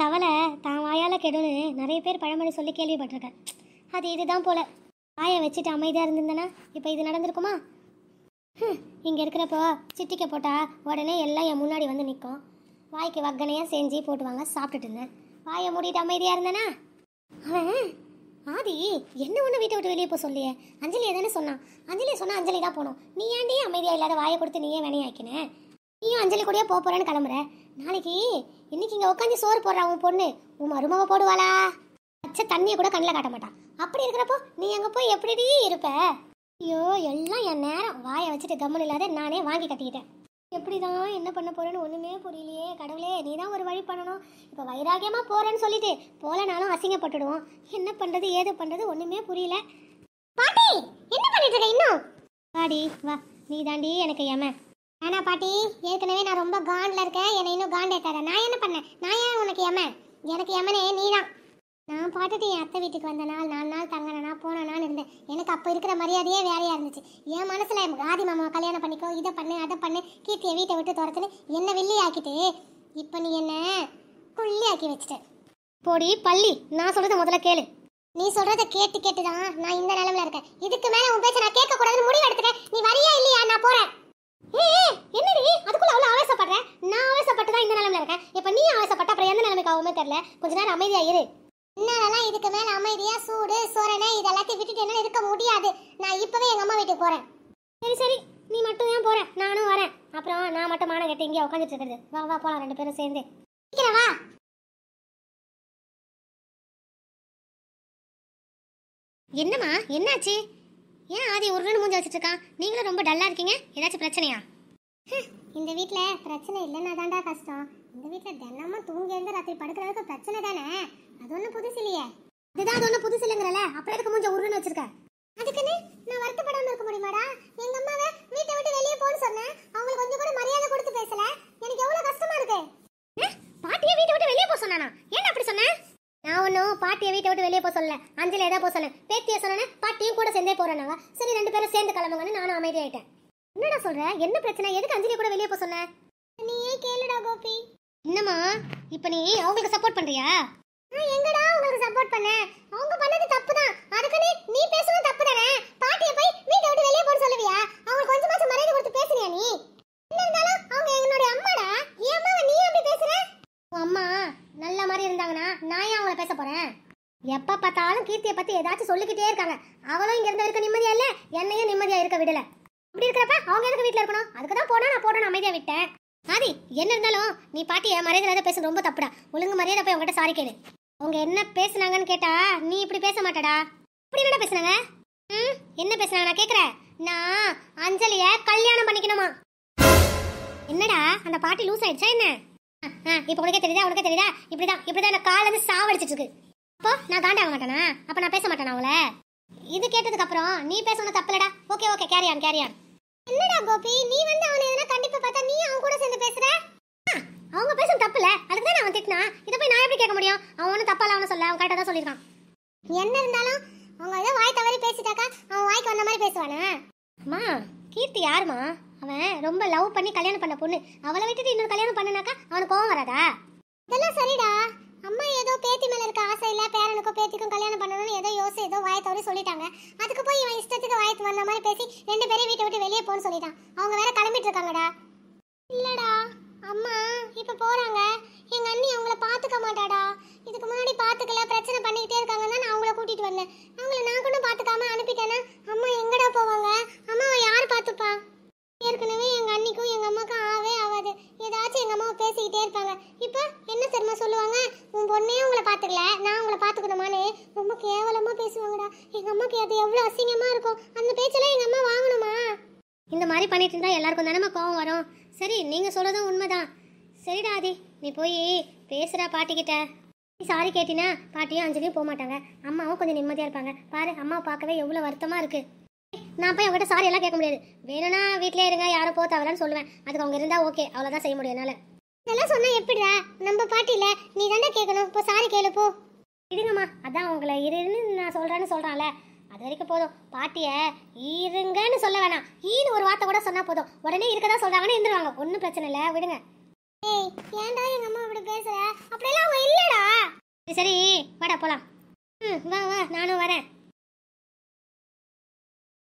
தவளை தான் வாயால் கெடுன்னு நிறைய பேர் பழமொழி சொல்லி கேள்விப்பட்டிருக்கேன் அது இதுதான் போல் வாயை வச்சுட்டு அமைதியாக இருந்திருந்தேன்னா இப்போ இது நடந்திருக்குமா இங்கே இருக்கிறப்போ சிட்டிக்க போட்டால் உடனே எல்லாம் என் முன்னாடி வந்து நிற்கும் வாய்க்கு வக்கனையாக செஞ்சு போட்டுவாங்க சாப்பிட்டுட்டு இருந்தேன் வாயை மூடிட்டு அமைதியாக இருந்தேனா அவன் ஆதி என்ன ஒன்று வீட்டை விட்டு வெளியே போய் சொல்லியே அஞ்சலியை தானே சொன்னான் அஞ்சலி சொன்னால் அஞ்சலி தான் போனோம் நீ ஏன்டி அமைதியாக இல்லாத வாயை கொடுத்து நீயே வேணையாக்கினேன் நீயும் அஞ்சலி கூடயே போக போறேன்னு கிளம்புறேன் நாளைக்கு இன்னைக்கு இங்கே உட்காந்து சோறு போடுறா உன் பொண்ணு உன் மருமக போடுவாளா அச்ச தண்ணியை கூட கண்ணில் காட்ட மாட்டான் அப்படி இருக்கிறப்போ நீ அங்கே போய் எப்படி இருப்ப ஐயோ எல்லாம் என் நேரம் வாயை வச்சுட்டு கம்மன் இல்லாத நானே வாங்கி கட்டிக்கிட்டேன் எப்படி தான் என்ன பண்ண போறேன்னு ஒன்றுமே புரியலையே கடவுளே நீ தான் ஒரு வழி பண்ணணும் இப்போ வைராகியமா போகிறேன்னு சொல்லிட்டு போலனாலும் அசிங்கப்பட்டுடுவோம் என்ன பண்ணுறது ஏது பண்ணுறது ஒன்றுமே புரியல பாட்டி என்ன பண்ணிட்டு இருக்க இன்னும் பாடி வா நீ தாண்டி எனக்கு ஏமா ஆனா பாட்டி ஏற்கனவே நான் ரொம்ப காண்டில் இருக்கேன் என்னை இன்னும் தர நான் என்ன பண்ணேன் நான் ஏன் உனக்கு எமன் எனக்கு எமனே நீ தான் நான் பாட்டுட்டு என் அத்தை வீட்டுக்கு வந்த நாள் நாலு நாள் தங்கினா போன நாள் இருந்தேன் எனக்கு அப்போ இருக்கிற மரியாதையே வேறையாக இருந்துச்சு என் மனசில் ஆதி மாமா கல்யாணம் பண்ணிக்கோ இதை பண்ணு அதை பண்ணு கீர்த்தியை வீட்டை விட்டு துரத்துன்னு என்ன வெள்ளி ஆக்கிட்டு இப்போ நீ என்ன குள்ளி ஆக்கி வச்சுட்ட போடி பள்ளி நான் சொல்கிறத முதல்ல கேளு நீ சொல்கிறத கேட்டு கேட்டு தான் நான் இந்த நிலவில் இருக்கேன் இதுக்கு மேலே உன் பேச்சை நான் கேட்கக்கூடாதுன்னு முடிவு எடுத்துட்டேன் நீ வரியா இல்லையா நான் போகிறேன் ஆகுமோ தெரில கொஞ்ச நேரம் அமைதியா இரு என்னாலலாம் இதுக்கு மேல அமைதியா சூடு சோரணை எல்லாத்தையும் விட்டுட்டு என்னால இருக்க முடியாது நான் இப்பவே எங்க அம்மா வீட்டுக்கு போறேன் சரி சரி நீ மட்டும் தான் போற நானும் வரேன் அப்புறம் நான் மட்டும் மானம் கட்டி இங்கே உட்காந்துட்டு இருக்கிறது வா வா போலாம் ரெண்டு பேரும் சேர்ந்து சீக்கிரம் வா என்னம்மா என்னாச்சு ஏன் ஆதி ஒரு நாள் மூஞ்சி வச்சுட்டு இருக்கான் நீங்களும் ரொம்ப டல்லா இருக்கீங்க ஏதாச்சும் பிரச்சனையா இந்த வீட்டில் பிரச்சனை இல்லைன்னா தான்டா கஷ்டம் இந்த வீட்டில் தினமும் தூங்கி எழுந்து ராத்திரி படுக்கிறதுக்கு பிரச்சனை தானே அது ஒன்றும் புதுசு இல்லையே அதுதான் அது ஒன்றும் புதுசு இல்லைங்கிறல அப்புறம் எதுக்கு மூஞ்ச உருன்னு வச்சிருக்க அதுக்குன்னு நான் வருத்தப்படாமல் இருக்க முடியுமாடா எங்கள் அம்மாவை வீட்டை விட்டு வெளியே போன்னு சொன்னேன் அவங்களுக்கு கொஞ்சம் கூட மரியாதை கொடுத்து பேசல எனக்கு எவ்வளோ கஷ்டமா இருக்கு பாட்டியை வீட்டை விட்டு வெளியே போக சொன்னானா ஏன் அப்படி சொன்னேன் நான் ஒன்றும் பாட்டியை வீட்டை விட்டு வெளியே போக சொல்லல அஞ்சலி ஏதாவது போக சொன்னேன் பேத்தியை சொன்னேன் பாட்டியும் கூட சேர்ந்தே போறேன்னாங்க சரி ரெண்டு பேரும் சேர்ந்து கிளம்புங்கன்னு நானும் அமைதியாயிட்டேன் என்னடா சொல்ற என்ன பிரச்சனை எதுக்கு அஞ்சலி கூட வெளியே போக சொன்ன நீயே கேளுடா கோபி என்னம்மா இப்போ நீ அவங்களுக்கு சப்போர்ட் பண்றியா நான் எங்கடா உங்களுக்கு சப்போர்ட் பண்ணேன் அவங்க பண்ணது தப்பு தான் அதுக்குன்னு நீ பேசுறது தப்பு தானே பாட்டியை போய் வீட்டை விட்டு வெளியே போற சொல்லுவியா அவங்க கொஞ்சம் கொஞ்சமாச்சும் மரியாதை கொடுத்து பேசுறியா நீ என்ன இருந்தாலும் அவங்க என்னோட அம்மாடா என் அம்மாவை நீ அப்படி பேசுற அம்மா நல்ல மாதிரி இருந்தாங்கன்னா நான் ஏன் அவங்கள பேச போறேன் எப்போ பார்த்தாலும் கீர்த்தியை பற்றி ஏதாச்சும் சொல்லிக்கிட்டே இருக்காங்க அவளும் இங்க இருந்த வரைக்கும் நிம்மதியா இல்லை என்னையும் நிம்மதியாக இருக்க விடலை அப்படி இருக்கிறப்ப அவங்க எதுக்கு வீட்டில் இருக்கணும் அதுக்கு தான் போனா நான் போடணும் அமைதியாக விட்டேன் ஆதி என்ன இருந்தாலும் நீ பாட்டி என் மரியாதை பேச ரொம்ப தப்புடா ஒழுங்கு மரியாதை போய் உங்ககிட்ட சாரி கேளு அவங்க என்ன பேசுனாங்கன்னு கேட்டா நீ இப்படி பேச மாட்டடா இப்படி என்ன பேசுனாங்க என்ன பேசுனாங்க நான் கேட்குறேன் நான் அஞ்சலிய கல்யாணம் பண்ணிக்கணுமா என்னடா அந்த பாட்டி லூஸ் ஆயிடுச்சா என்ன ஆ இப்போ உனக்கே தெரியுதா உனக்கே தெரியுதா இப்படிதான் இப்படிதான் என்ன கால சாவடிச்சிட்டு இருக்கு அப்போ நான் காண்டாக மாட்டேனா அப்போ நான் பேச மாட்டேனா அவளை இது கேட்டதுக்கு அப்புறம் நீ பேசணும் தப்புலடா ஓகே ஓகே கேரியான் கேரியான் என்னடா கோபி நீ வந்து அவனை பார்த்தா நீ அவன் கூட சேர்ந்து பேசுற அவங்க பேசும் இல்ல அதுக்கு தான் அவன் திட்டினா இதை போய் நான் எப்படி கேட்க முடியும் அவன் ஒன்றும் தப்பா இல்ல சொல்ல அவன் கரெக்டாக தான் சொல்லிருக்கான் என்ன இருந்தாலும் அவங்க ஏதோ வாய் தவறி பேசிட்டாக்கா அவன் வாய்க்கு வந்த மாதிரி பேசுவானே அம்மா கீர்த்தி யாருமா அவன் ரொம்ப லவ் பண்ணி கல்யாணம் பண்ண பொண்ணு அவளை விட்டுட்டு இன்னொரு கல்யாணம் பண்ணனாக்கா அவனுக்கு கோவம் வராதா இதெல்லாம் சரிடா அம்மா ஏதோ பேத்தி மேல இருக்க ஆசை இல்ல பேரனுக்கும் பேத்திக்கும் கல்யாணம் பண்ணணும்னு ஏதோ யோசி ஏதோ வாய் தவறி சொல்லிட்டாங்க அதுக்கு போய் இவன் இஷ்டத்துக்கு வாய்க்கு வந்த மாதிரி பேசி ரெண்டு பேரும் வீட்டை விட்டு வெளியே போன்னு சொல்லிட்டான் அவங்க வேற கிளம்பிட்டு இருக்காங்கடா இல்லடா அம்மா இப்ப போறாங்க எங்க அண்ணி அவங்கள பாத்துக்க மாட்டாடா இதுக்கு முன்னாடி பாத்துக்கல பிரச்சனை பண்ணிக்கிட்டே இருக்காங்க நான் அவங்கள கூட்டிட்டு வந்தேன் அவங்கள நான் கூட பாத்துக்காம அனுப்பிட்டேனா அம்மா எங்கடா போவாங்க அம்மாவை யார் பாத்துப்பா ஏற்கனவே எங்க அண்ணிக்கும் எங்க அம்மாக்கும் ஆவே ஆகாது ஏதாச்சும் எங்க அம்மாவை பேசிக்கிட்டே இருப்பாங்க இப்ப என்ன சரிமா சொல்லுவாங்க உன் பொண்ணே உங்களை பாத்துக்கல நான் உங்களை பாத்துக்கணுமான்னு ரொம்ப கேவலமா பேசுவாங்கடா எங்க அம்மாக்கு அது எவ்வளவு அசிங்கமா இருக்கும் அந்த பேச்செல்லாம் எங்க அம்மா வாங்கணுமா இந்த மாதிரி பண்ணிட்டு இருந்தா எல்லாருக்கும் தானே கோவம் வரும் சரி நீங்க சொல்றதும் உண்மைதான் சரிடா ஆதி நீ போய் பேசுறா பாட்டிக்கிட்ட சாரி கேட்டினா பாட்டியும் அஞ்சலியும் போக மாட்டாங்க அம்மாவும் கொஞ்சம் நிம்மதியாக இருப்பாங்க பாரு அம்மா பார்க்கவே எவ்வளோ வருத்தமாக இருக்குது நான் போய் அவங்ககிட்ட சாரி எல்லாம் கேட்க முடியாது வேணும்னா வீட்டிலே இருங்க யாரும் போ தவறான்னு சொல்லுவேன் அதுக்கு அவங்க இருந்தா ஓகே அவ்வளோதான் செய்ய முடியும் என்னால் இதெல்லாம் சொன்னா எப்படிடா நம்ம இல்ல நீ தானே கேட்கணும் இப்போ சாரி கேளு போ விடுங்கம்மா அதான் உங்களை இருன்னு நான் சொல்றேன்னு சொல்றான்ல அது வரைக்கும் போதும் பாட்டிய இருங்கன்னு சொல்ல வேணாம் ஈன்னு ஒரு வார்த்தை கூட சொன்னா போதும் உடனே இருக்கதான் சொல்றாங்கன்னு இருந்துருவாங்க ஒன்றும் பிரச்சனை இல்லை விடுங்க ஏய் ஏன்டா எங்க அம்மா இப்படி பேசுற அப்படியெல்லாம் அவங்க இல்லடா சரி வாடா போலாம் ம் வா வா நானும் வரேன்